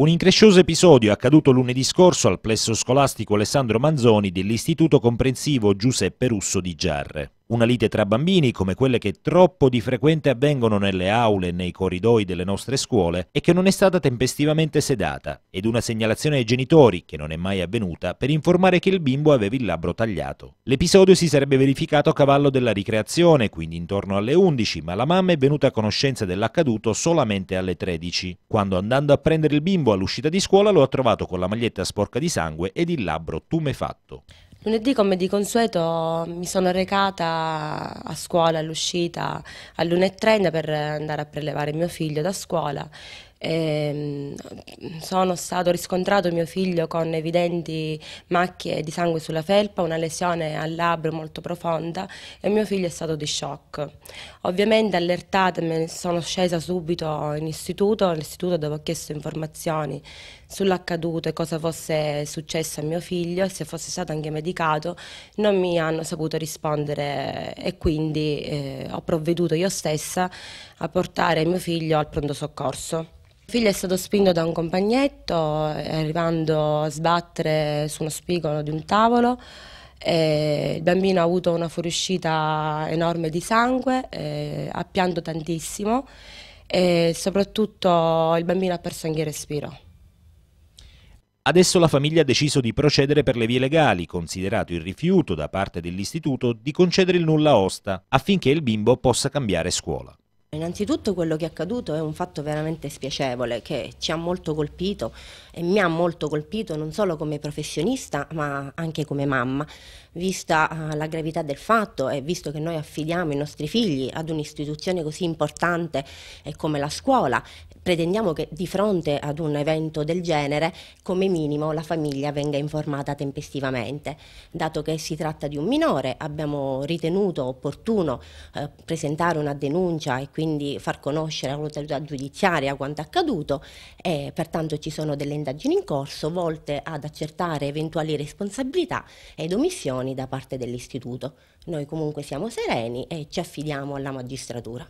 Un increscioso episodio è accaduto lunedì scorso al plesso scolastico Alessandro Manzoni dell'Istituto Comprensivo Giuseppe Russo di Giarre. Una lite tra bambini, come quelle che troppo di frequente avvengono nelle aule e nei corridoi delle nostre scuole, e che non è stata tempestivamente sedata, ed una segnalazione ai genitori, che non è mai avvenuta, per informare che il bimbo aveva il labbro tagliato. L'episodio si sarebbe verificato a cavallo della ricreazione, quindi intorno alle 11, ma la mamma è venuta a conoscenza dell'accaduto solamente alle 13, quando andando a prendere il bimbo all'uscita di scuola lo ha trovato con la maglietta sporca di sangue ed il labbro tumefatto. Lunedì, come di consueto, mi sono recata a scuola all'uscita alle 1.30 per andare a prelevare mio figlio da scuola eh, sono stato riscontrato mio figlio con evidenti macchie di sangue sulla felpa, una lesione al labbro molto profonda e mio figlio è stato di shock. Ovviamente allertata sono scesa subito in istituto, all'istituto dove ho chiesto informazioni sull'accaduto e cosa fosse successo a mio figlio e se fosse stato anche medicato, non mi hanno saputo rispondere e quindi eh, ho provveduto io stessa a portare mio figlio al pronto soccorso. Il figlio è stato spinto da un compagnetto, eh, arrivando a sbattere su uno spigolo di un tavolo. il bambino ha avuto una fuoriuscita enorme di sangue, ha pianto tantissimo e soprattutto il bambino ha perso anche il respiro. Adesso la famiglia ha deciso di procedere per le vie legali, considerato il rifiuto da parte dell'istituto di concedere il nulla osta affinché il bimbo possa cambiare scuola. Innanzitutto quello che è accaduto è un fatto veramente spiacevole che ci ha molto colpito e mi ha molto colpito non solo come professionista ma anche come mamma, vista eh, la gravità del fatto e visto che noi affidiamo i nostri figli ad un'istituzione così importante come la scuola, pretendiamo che di fronte ad un evento del genere come minimo la famiglia venga informata tempestivamente. Dato che si tratta di un minore abbiamo ritenuto opportuno eh, presentare una denuncia e quindi far conoscere all'autorità giudiziaria quanto accaduto e pertanto ci sono delle indagini in corso volte ad accertare eventuali responsabilità ed omissioni da parte dell'istituto. Noi comunque siamo sereni e ci affidiamo alla magistratura.